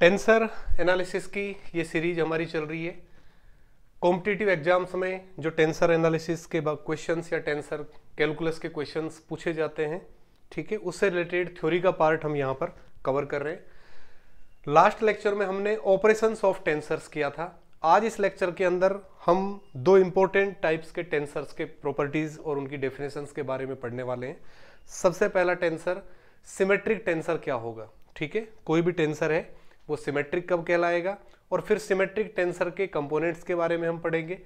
Tensor analysis की ये series हमारी चल रही है कॉम्पिटिटिव एग्जाम्स में जो टेंसर एनालिसिस के क्वेश्चन या टेंसर कैलकुलस के क्वेश्चन पूछे जाते हैं ठीक है उससे रिलेटेड थ्योरी का पार्ट हम यहाँ पर कवर कर रहे हैं लास्ट लेक्चर में हमने ऑपरेशन ऑफ टेंसर्स किया था आज इस लेक्चर के अंदर हम दो इम्पोर्टेंट टाइप्स के टेंसर्स के प्रॉपर्टीज़ और उनकी डेफिनेशंस के बारे में पढ़ने वाले हैं सबसे पहला टेंसर सिमेट्रिक टेंसर क्या होगा ठीक है कोई भी टेंसर है वो सिमेट्रिक कब कहलाएगा और फिर सिमेट्रिक टेंसर के कंपोनेंट्स के बारे में हम पढ़ेंगे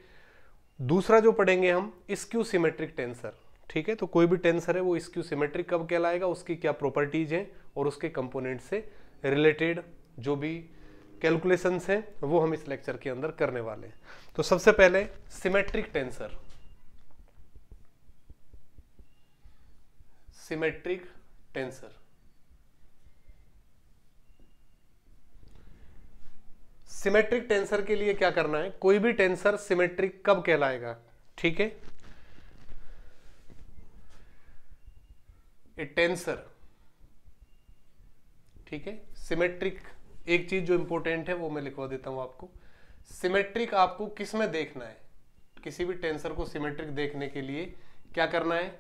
दूसरा जो पढ़ेंगे हम इसक्यू सिमेट्रिक टेंसर ठीक है तो कोई भी टेंसर है वो इसक्यू सिमेट्रिक कब कहलाएगा उसकी क्या प्रॉपर्टीज हैं और उसके कंपोनेंट से रिलेटेड जो भी कैलकुलेशंस हैं वो हम इस लेक्चर के अंदर करने वाले हैं तो सबसे पहले symmetric tensor symmetric tensor symmetric tensor के लिए क्या करना है कोई भी टेंसर सिमेट्रिक कब कहलाएगा ठीक है ए टेंसर ठीक है सिमेट्रिक एक चीज जो इंपॉर्टेंट है वो मैं लिखवा देता हूं आपको सिमेट्रिक आपको किस में देखना है किसी भी टेंसर को सिमेट्रिक देखने के लिए क्या करना है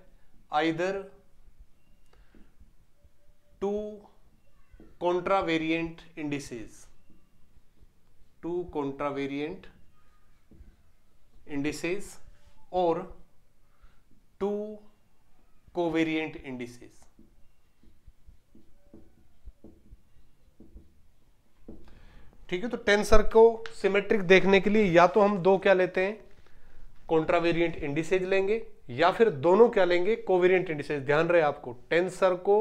either two contravariant indices two contravariant indices or two covariant indices. ठीक है तो टेंसर को सिमेट्रिक देखने के लिए या तो हम दो क्या लेते हैं कॉन्ट्रावेरियंट इंडिसेज लेंगे या फिर दोनों क्या लेंगे कोवेरियंट इंडिसेज ध्यान रहे आपको टेंसर को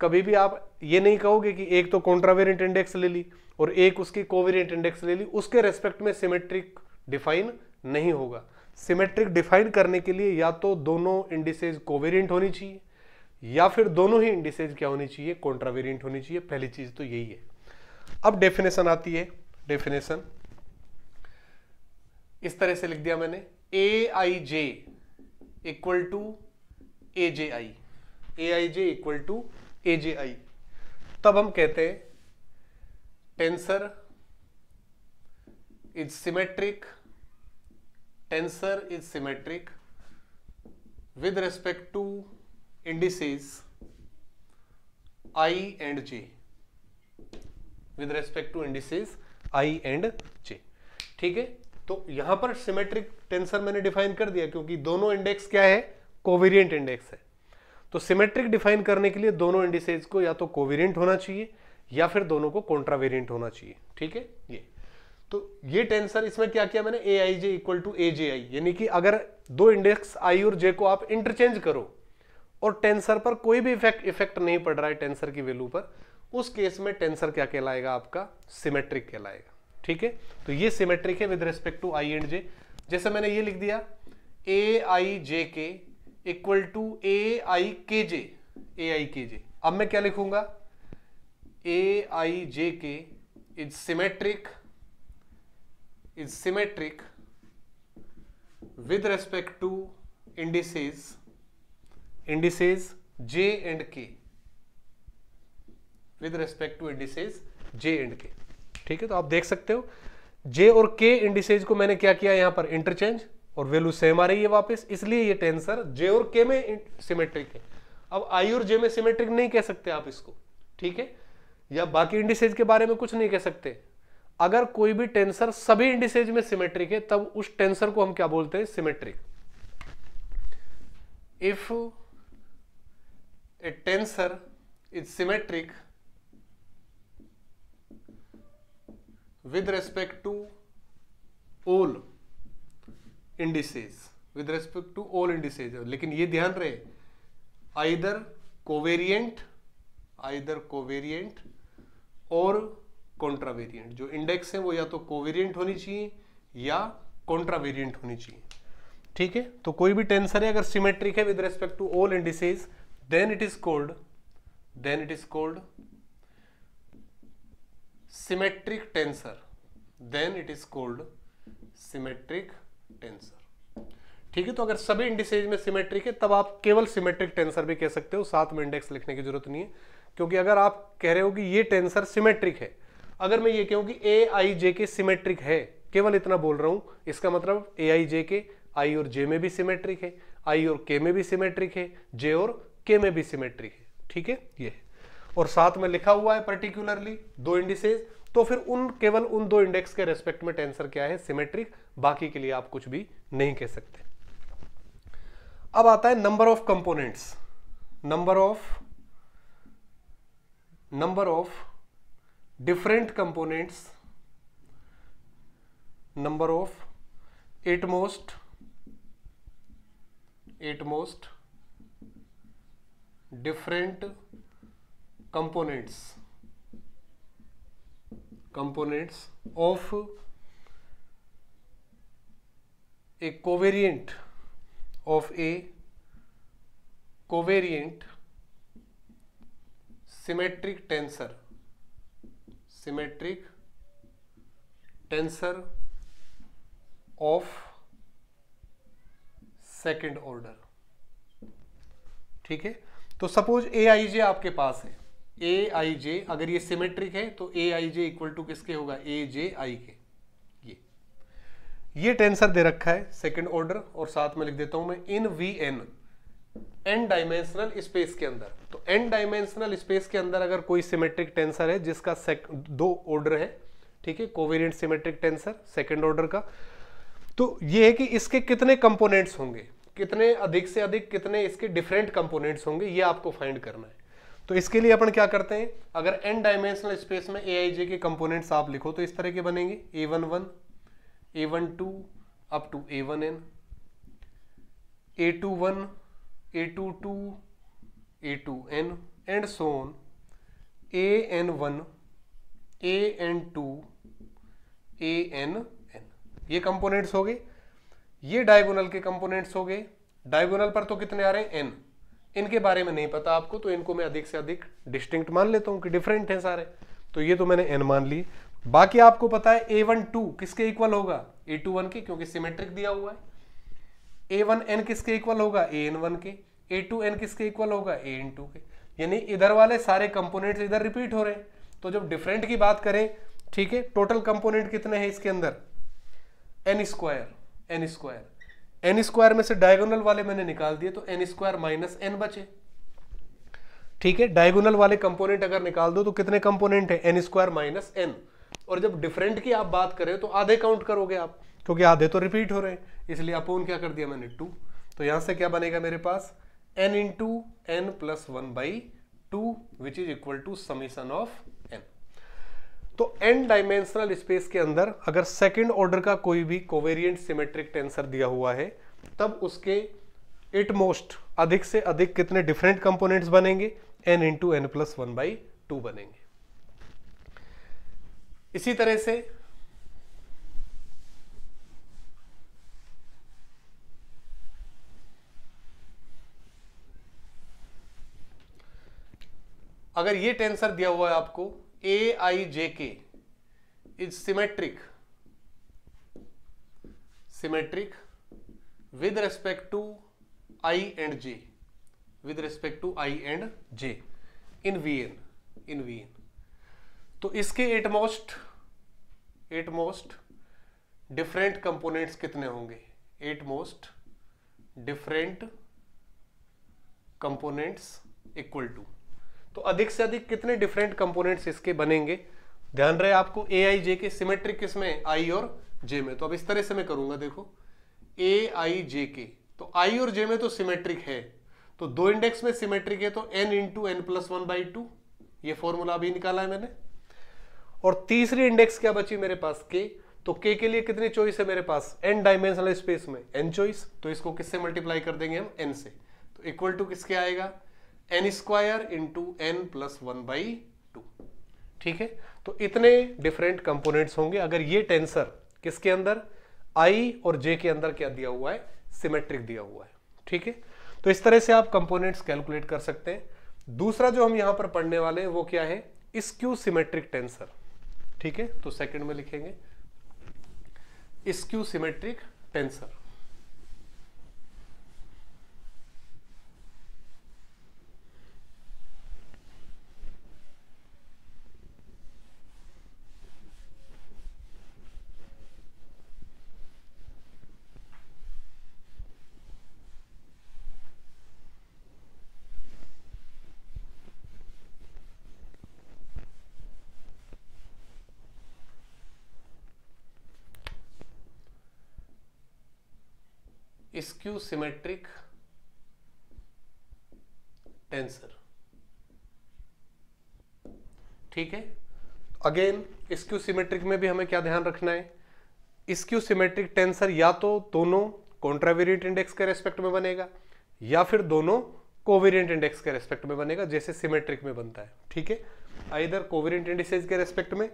कभी भी आप ये नहीं कहोगे कि एक तो कॉन्ट्रावेरियंट इंडेक्स ले ली और एक उसकी कोवेरियंट इंडेक्स ले ली उसके रेस्पेक्ट में सिमेट्रिक डिफाइन नहीं होगा सिमेट्रिक डिफाइन करने के लिए या तो दोनों इंडिसेज कोवेरियंट होनी चाहिए या फिर दोनों ही इंडिसेज क्या होनी चाहिए कॉन्ट्रावेरियंट होनी चाहिए पहली चीज तो यही है अब डेफिनेशन आती है डेफिनेशन इस तरह से लिख दिया मैंने A I J equal to A J I A I J equal to J I तब हम कहते हैं tensor is symmetric tensor is symmetric with respect to indices I and J with respect to indices I and J ठीक है तो यहां पर symmetric tensor मैंने डिफाइन कर दिया क्योंकि दोनों इंडेक्स क्या है कोवेरियंट इंडेक्स है तो सिमेट्रिक डिफाइन करने के लिए दोनों इंडिसेज को या तो कोवेरियंट होना चाहिए या फिर दोनों को कॉन्ट्रावेरियंट होना चाहिए ठीक है ये तो ये टेंसर इसमें क्या किया मैंने A I J equal to A J आई यानी कि अगर दो इंडेक्स आई और जे को आप इंटरचेंज करो और टेंसर पर कोई भी इफेक्ट इफेक्ट नहीं पड़ रहा है टेंसर की वैल्यू पर उस केस में टेंसर क्या कहलाएगा आपका सिमेट्रिक कहलाएगा ठीक है तो ये सिमेट्रिक है with respect to I and J जैसे मैंने ये लिख दिया ए आई जे के इक्वल टू ए आई के जे ए आई के जे अब मैं क्या लिखूंगा ए I J K is symmetric is symmetric with respect to indices indices J and K with respect to indices J and K ठीक है तो आप देख सकते हो जे और के इंडिसेज को मैंने क्या किया यहां पर इंटरचेंज और वैल्यू सेम आ रही है वापस इसलिए ये टेंसर जे और के में सिमेट्रिक है अब आई और जे में सिमेट्रिक नहीं कह सकते आप इसको ठीक है या बाकी इंडिसेज के बारे में कुछ नहीं कह सकते अगर कोई भी टेंसर सभी इंडिसेज में सिमेट्रिक है तब उस टेंसर को हम क्या बोलते हैं symmetric if a tensor is symmetric with respect to all indices with respect to all indices लेकिन ये ध्यान रहे आइदर कोवेरियंट आइदर कोवेरियंट और कॉन्ट्रावेरियंट जो इंडेक्स है वो या तो कोवेरियंट होनी चाहिए या कॉन्ट्रावेरियंट होनी चाहिए ठीक है तो कोई भी टेंसर है अगर सिमेट्रिक है with respect to all indices then it is called then it is called symmetric tensor then it is called symmetric tensor ठीक है तो अगर सभी इंडिसेज में सिमेट्रिक है तब आप केवल सिमेट्रिक टेंसर भी कह सकते हो साथ में इंडेक्स लिखने की जरूरत नहीं है क्योंकि अगर आप कह रहे हो कि ये टेंसर सिमेट्रिक है अगर मैं ये कहूँ कि ए आई जे के सिमेट्रिक है केवल इतना बोल रहा हूँ इसका मतलब ए आई जे के आई और जे में भी सिमेट्रिक है आई और के में भी सिमेट्रिक है जे और के में भी सिमेट्रिक है ठीक है ये और साथ में लिखा हुआ है पर्टिकुलरली दो इंडिसेज तो फिर उन केवल उन दो इंडेक्स के रेस्पेक्ट में टेंसर क्या है सिमेट्रिक बाकी के लिए आप कुछ भी नहीं कह सकते अब आता है number of components number of number of different components number of at most at most different components components of a covariant of a covariant symmetric tensor symmetric tensor of second order ठीक है तो suppose A I जे आपके पास है A I जे अगर ये symmetric है तो ए I J equal to किसके होगा ए जे आई के ये ये टेंसर दे रखा है सेकंड ऑर्डर और साथ में लिख देता हूं मैं in V N N dimensional space के अंदर तो एन डायमेंशनल स्पेस के अंदर अगर कोई सिमेट्रिक टेंसर है जिसका दो ऑर्डर है ठीक है covariant symmetric tensor second order का तो ये है कि इसके कितने कंपोनेंट्स होंगे कितने अधिक से अधिक कितने इसके डिफरेंट कंपोनेंट्स होंगे ये आपको फाइंड करना है तो इसके लिए अपन क्या करते हैं अगर एन डायमेंशनल स्पेस में ए आई जे के कंपोनेंट्स आप लिखो तो इस तरह के बनेंगे A one one A one two up to A one N A two one A two two A two N and so on A N one A N two A N N ये components हो गए ये diagonal के components हो गए diagonal पर तो कितने आ रहे हैं एन इनके बारे में नहीं पता आपको तो इनको मैं अधिक से अधिक डिस्टिंक्ट मान लेता हूँ कि डिफरेंट हैं सारे तो ये तो मैंने एन मान ली बाकी आपको पता है ए वन टू किसके इक्वल होगा ए टू वन के क्योंकि सिमेट्रिक दिया हुआ है ए वन एन किसके इक्वल होगा ए एन वन के ए टू एन किसके इक्वल होगा ए एन टू के यानी इधर वाले सारे कंपोनेंट्स इधर रिपीट हो रहे हैं तो जब डिफरेंट की बात करें ठीक है टोटल कंपोनेंट कितने हैं इसके अंदर N square N square N square में से डायगोनल वाले मैंने निकाल दिए तो एन स्क्वायर माइनस एन बचे ठीक है डायगोनल वाले कंपोनेंट अगर निकाल दो तो कितने कंपोनेंट है एन स्क्वायर माइनस एन और जब डिफरेंट की आप बात करें तो आधे काउंट करोगे आप क्योंकि आधे तो रिपीट हो रहे हैं इसलिए अपोन क्या कर दिया मैंने टू तो यहां से क्या बनेगा मेरे पास N into N plus one by two which is equal to समीसन ऑफ तो एन डायमेंशनल स्पेस के अंदर अगर सेकंड ऑर्डर का कोई भी कोवेरियंट सिमेट्रिक टेंसर दिया हुआ है तब उसके इट मोस्ट अधिक से अधिक कितने डिफरेंट कंपोनेंट्स बनेंगे N into N plus one by two बनेंगे इसी तरह से अगर ये टेंसर दिया हुआ है आपको ए I J K is symmetric symmetric with respect to I and J with respect to I and J in V N in V N तो इसके at most at most at most different components कितने होंगे at most different components equal to तो अधिक से अधिक कितने different components इसके बनेंगे ध्यान रहे आपको ए आई जे के सिमेट्रिक किसमें आई और जे में तो अब इस तरह से मैं करूंगा देखो ए आई जे के तो आई और जे में तो सिमेट्रिक है तो दो इंडेक्स में सिमेट्रिक है तो N into N plus one by two ये फॉर्मूला अभी निकाला है मैंने और तीसरी इंडेक्स क्या बची मेरे पास के तो के के लिए कितनी चॉइस है मेरे पास एन डायमेंशनल स्पेस में एन चॉइस तो इसको किससे मल्टीप्लाई कर देंगे हम एन से तो इक्वल टू किसके आएगा N square into N plus one by two ठीक है तो इतने डिफरेंट कंपोनेंट्स होंगे अगर ये टेंसर किसके अंदर आई और जे के अंदर क्या दिया हुआ है सिमेट्रिक दिया हुआ है ठीक है तो इस तरह से आप कंपोनेंट्स कैलकुलेट कर सकते हैं दूसरा जो हम यहां पर पढ़ने वाले हैं वो क्या है स्क्यू सिमेट्रिक टेंसर ठीक है तो सेकंड में लिखेंगे skew symmetric tensor skew symmetric tensor ठीक है अगेन स्क्यू सिमेट्रिक में भी हमें क्या ध्यान रखना है स्क्यू सिमेट्रिक टेंसर या तो दोनों कॉन्ट्रावेरियंट इंडेक्स के रेस्पेक्ट में बनेगा या फिर दोनों कोवेरियंट इंडेक्स के रेस्पेक्ट में बनेगा जैसे सिमेट्रिक में बनता है ठीक है आइधर कोवेरियंट इंडिसेज के रेस्पेक्ट में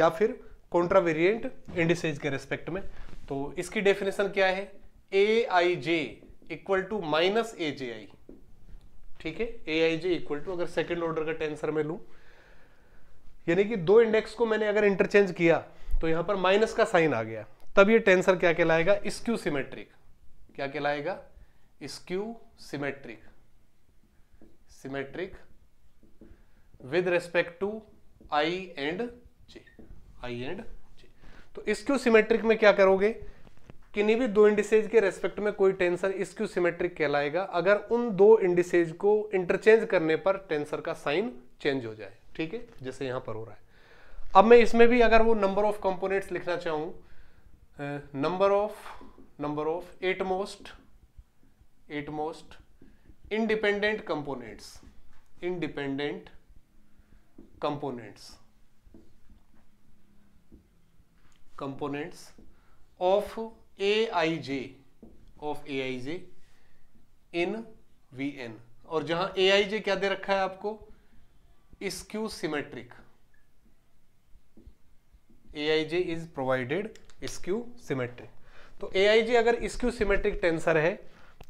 या फिर कॉन्ट्रावेरियंट इंडिसेज के रेस्पेक्ट में तो इसकी डेफिनेशन क्या है A I J equal to minus A J I ठीक है A I J equal to अगर सेकेंड ऑर्डर का टेंसर में लू यानी कि दो इंडेक्स को मैंने अगर इंटरचेंज किया तो यहां पर माइनस का साइन आ गया तब ये टेंसर क्या कहलाएगा स्क्यू सिमेट्रिक क्या कहलाएगा skew symmetric symmetric with respect to I and J I and J तो स्क्यू सिमेट्रिक में क्या करोगे किन्हीं भी दो इंडिसेज के रेस्पेक्ट में कोई टेंसर इसक्यू सिमेट्रिक कहलाएगा अगर उन दो इंडिसेज को इंटरचेंज करने पर टेंसर का साइन चेंज हो जाए ठीक है जैसे यहां पर हो रहा है अब मैं इसमें भी अगर वो नंबर ऑफ कंपोनेंट्स लिखना चाहूं number of number of at most at most independent components independent components components of A I J of A I J in V N और जहां ए आई जे क्या दे रखा है आपको skew symmetric A I J is provided skew symmetric तो J अगर skew symmetric tensor है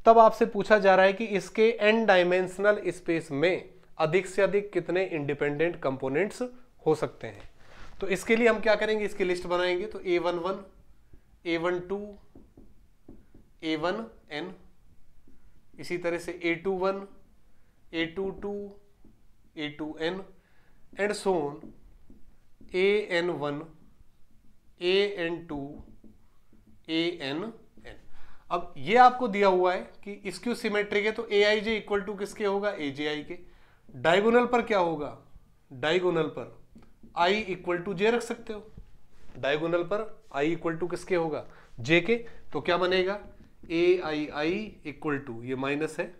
तब आपसे पूछा जा रहा है कि इसके एन डायमेंशनल स्पेस में अधिक से अधिक कितने इंडिपेंडेंट कंपोनेंट्स हो सकते हैं तो इसके लिए हम क्या करेंगे इसकी लिस्ट बनाएंगे तो A one one A one two A one N इसी तरह से A two one A two two A two N and so on A N one A N two A N N अब ये आपको दिया हुआ है कि इसक्यू सिमेट्रिक है तो ए आई जे इक्वल टू किसके होगा ए जे आई के डायगोनल पर क्या होगा डायगोनल पर आई इक्वल टू जे रख सकते हो डायगोनल पर आई इक्वल टू किसके होगा जे के तो क्या बनेगा A I I equal to ये माइनस है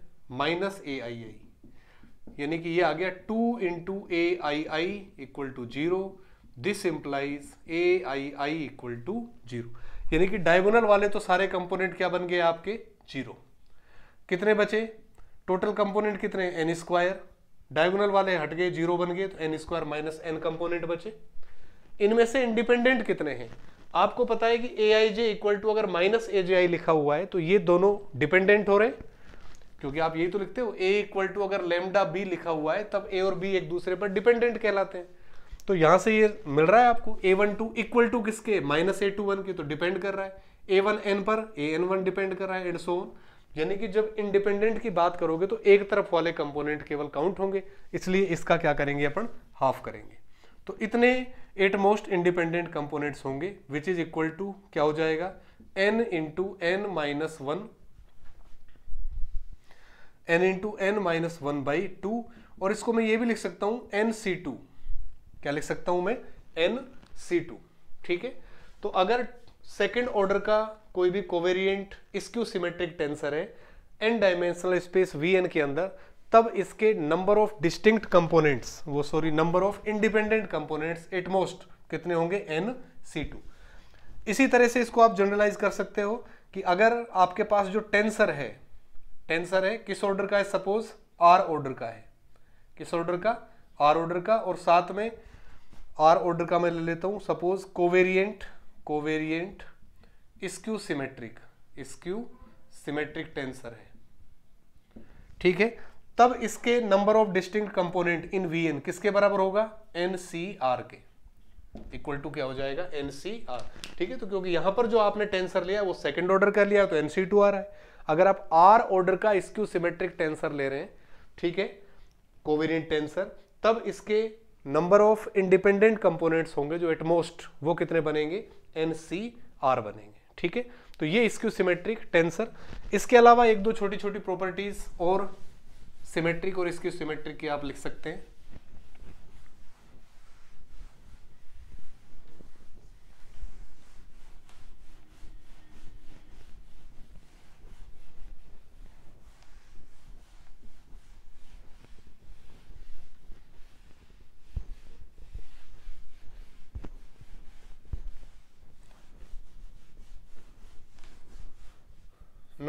माइनस ए आई आई यानी कि ये आ गया two into A I I equal to zero this implies A I I equal to zero यानी कि डायगोनल वाले तो सारे कंपोनेंट क्या बन गए आपके जीरो कितने बचे टोटल कंपोनेंट कितने एन स्क्वायर डायगोनल वाले हट गए जीरो बन गए तो N square minus N component बचे इनमें से इंडिपेंडेंट कितने हैं आपको पता है कि A I J equal to अगर माइनस ए जे आई लिखा हुआ है तो ये दोनों डिपेंडेंट हो रहे हैं क्योंकि आप यही तो लिखते हो ए इक्वल टू अगर लेमडा बी लिखा हुआ है तब ए और बी एक दूसरे पर डिपेंडेंट कहलाते हैं तो यहां से ये मिल रहा है आपको A one two equal to किसके माइनस ए टू वन के तो डिपेंड कर रहा है ए वन एन पर ए एन वन डिपेंड कर रहा है एंड सो ऑन यानी कि जब इंडिपेंडेंट की बात करोगे तो एक तरफ वाले कंपोनेंट केवल काउंट होंगे इसलिए इसका क्या करेंगे अपन हाफ करेंगे तो इतने एट मोस्ट इंडिपेंडेंट कंपोनेंट्स होंगे विच इज इक्वल टू क्या हो जाएगा N into N minus one N into N minus one by two और इसको मैं ये भी लिख सकता हूं एन सी टू क्या लिख सकता हूं मैं एन सी टू ठीक है तो अगर सेकेंड ऑर्डर का कोई भी कोवेरियंट इसक्यू सिमेट्रिक टेंसर है N dimensional space V N के अंदर तब इसके नंबर ऑफ डिस्टिंक्ट कंपोनेंट्स वो sorry number of independent components at most कितने होंगे एन सी टू इसी तरह से इसको आप जनरलाइज कर सकते हो कि अगर आपके पास जो टेंसर है टेंसर है किस ऑर्डर का है सपोज आर ऑर्डर का है किस ऑर्डर का आर ऑर्डर का और साथ में आर ऑर्डर का मैं ले लेता हूं suppose covariant covariant skew symmetric skew symmetric tensor है ठीक है तब इसके number of distinct component in V N किसके बराबर होगा एन सी आर के इक्वल टू क्या हो जाएगा एन सी आर ठीक है तो क्योंकि यहां पर जो आपने टेंसर लिया वो सेकंड ऑर्डर का लिया तो एन सी टू आर है अगर आप आर ऑर्डर का इसक्यू सिमेट्रिक टेंसर ले रहे हैं ठीक है कोविनेंट टेंसर तब इसके नंबर ऑफ इंडिपेंडेंट कंपोनेंट्स होंगे जो एटमोस्ट वो कितने बनेंगे एन सी आर बनेंगे ठीक है तो ये इसक्यू सिमेट्रिक टेंसर इसके अलावा एक दो छोटी छोटी प्रॉपर्टीज और सिमेट्रिक और इसकी सिमेट्रिक आप लिख सकते हैं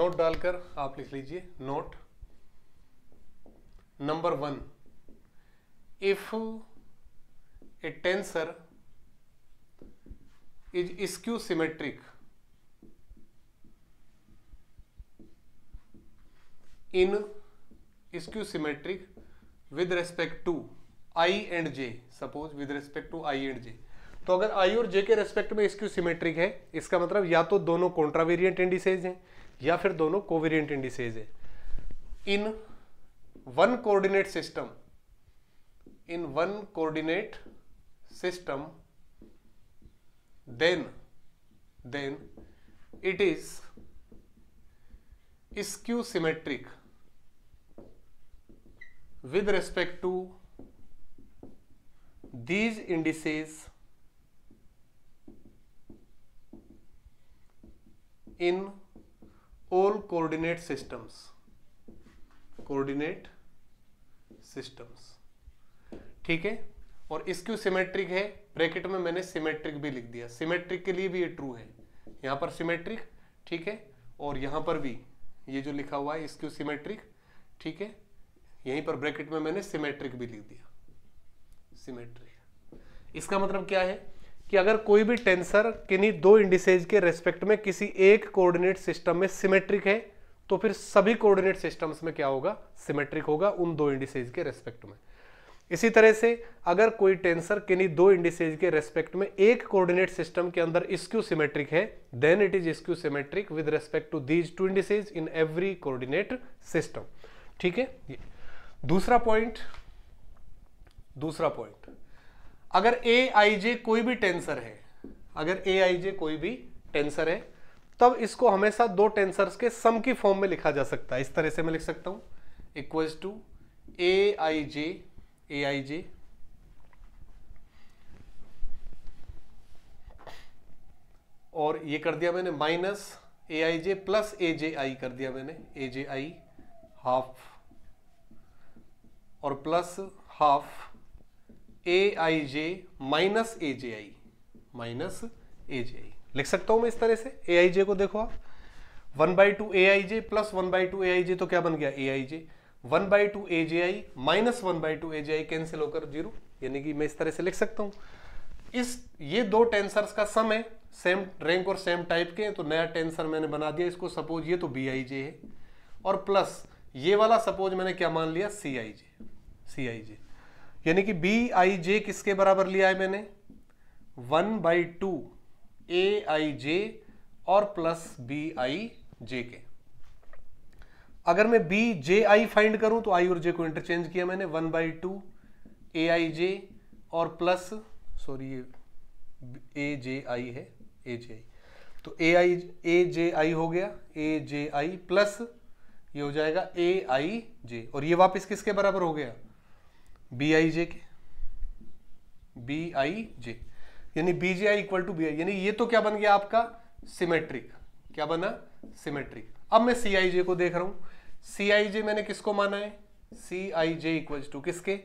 नोट डालकर आप लिख लीजिए note number 1 if a tensor is skew symmetric in skew symmetric with respect to i and j suppose with respect to i and j तो अगर आई और जे के रेस्पेक्ट में स्क्यू सिमेट्रिक है इसका मतलब या तो दोनों कॉन्ट्रावेरियंट इंडिसेज हैं या फिर दोनों कोवेरियंट इंडिसेज हैं in one coordinate system in one coordinate system then then it is skew symmetric with respect to these indices in all coordinate systems coordinate systems ठीक है और इसक्यू सिमेट्रिक है ब्रैकेट में मैंने सिमेट्रिक भी लिख दिया सिमेट्रिक के लिए भी ये ट्रू है यहां पर सिमेट्रिक ठीक है और यहां पर भी ये जो लिखा हुआ है इसक्यू सिमेट्रिक ठीक है यहीं पर ब्रैकेट में मैंने सिमेट्रिक भी लिख दिया सिमेट्रिक इसका मतलब क्या है कि अगर कोई भी टेंसर किन्हीं दो इंडिसेज के रेस्पेक्ट में किसी एक कोऑर्डिनेट सिस्टम में सिमेट्रिक है तो फिर सभी कोऑर्डिनेट सिस्टम्स में क्या होगा सिमेट्रिक होगा उन दो इंडिसेज के रेस्पेक्ट में इसी तरह से अगर कोई टेंसर किन्हीं दो इंडिसेज के रेस्पेक्ट में एक कोऑर्डिनेट सिस्टम के अंदर इसक्यू सिमेट्रिक है then it is skew symmetric with respect to these two indices in every coordinate system ठीक है दूसरा पॉइंट दूसरा पॉइंट अगर ए आई जे कोई भी टेंसर है अगर ए आई जे कोई भी टेंसर है तब इसको हमेशा दो टेंसर्स के सम की फॉर्म में लिखा जा सकता है इस तरह से मैं लिख सकता हूं equals to A I J A I J और ये कर दिया मैंने minus A I J plus A J आई कर दिया मैंने ए जे आई हाफ और plus half A I J minus A J I minus A J लिख सकता हूं मैं इस तरह से ए आई जे को देखो आप one by two A I J plus one by two A I J तो क्या बन गया A I J one by two A J I minus one by two A J I cancel होकर zero यानी कि मैं इस तरह से लिख सकता हूं इस ये दो टेंसर्स का सम है सेम रैंक और सेम टाइप के तो नया टेंसर मैंने बना दिया इसको सपोज ये तो बी आई जे है और प्लस ये वाला सपोज मैंने क्या मान लिया सी I J C I J यानी कि बी आई जे किसके बराबर लिया है मैंने one by two A I J और प्लस बी आई जे के अगर मैं बी जे आई फाइंड करूं तो आई और जे को इंटरचेंज किया मैंने one by two A I J और प्लस सॉरी ए जे आई है ए जे आई तो ए आई ए जे आई हो गया ए जे आई प्लस ये हो जाएगा ए आई जे और ये वापस किसके बराबर हो गया बी आई जे के बी आई जे यानी B J I equal to B I यानी ये तो क्या बन गया आपका सिमेट्रिक क्या बना सिमेट्रिक अब मैं सी आई जे को देख रहा हूं सी आई जे मैंने किसको माना है C I J equal to किसके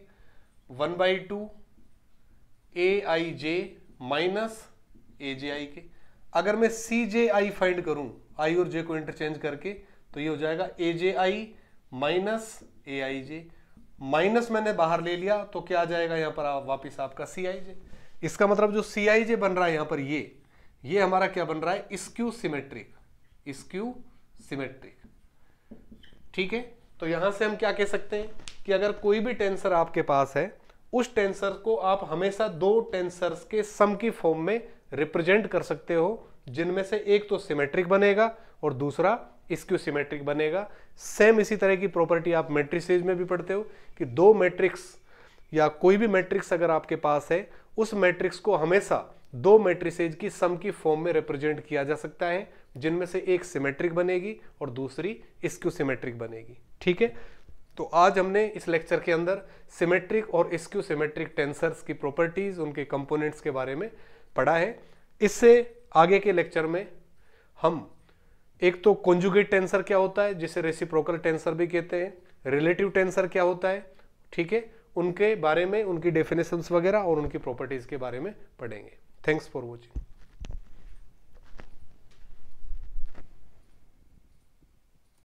one by two A I J minus A J I के अगर मैं सी जे आई फाइंड करूं आई और जे को इंटरचेंज करके तो ये हो जाएगा ए J I minus A I J minus मैंने बाहर ले लिया तो क्या आ जाएगा यहां पर वापिस आपका सी आई जे इसका मतलब जो सी आई जे बन रहा है यहां पर ये ये हमारा क्या बन रहा है स्क्यू सिमेट्रिक स्क्यू सिमेट्रिक ठीक है तो यहां से हम क्या कह सकते हैं कि अगर कोई भी टेंसर आपके पास है उस टेंसर को आप हमेशा दो टेंसर के सम की फॉर्म में रिप्रेजेंट कर सकते हो जिनमें से एक तो सिमेट्रिक बनेगा और दूसरा स्क्यू सिमेट्रिक बनेगा सेम इसी तरह की प्रॉपर्टी आप मेट्रिसेज में भी पढ़ते हो कि दो मैट्रिक्स या कोई भी मैट्रिक्स अगर आपके पास है उस मैट्रिक्स को हमेशा दो मैट्रिसेज की सम की फॉर्म में रिप्रेजेंट किया जा सकता है जिनमें से एक सिमेट्रिक बनेगी और दूसरी स्क्यू सिमेट्रिक बनेगी ठीक है तो आज हमने इस लेक्चर के अंदर सिमेट्रिक और इसक्यू सिमेट्रिक टेंसर्स की प्रॉपर्टीज़ उनके कंपोनेंट्स के बारे में पढ़ा है इससे आगे के लेक्चर में हम एक तो कॉन्जुगेट टेंसर क्या होता है जिसे रेसिप्रोकल टेंसर भी कहते हैं रिलेटिव टेंसर क्या होता है ठीक है उनके बारे में उनकी डेफिनेशंस वगैरह और उनकी प्रॉपर्टीज़ के बारे में पढ़ेंगे थैंक्स फॉर वॉचिंग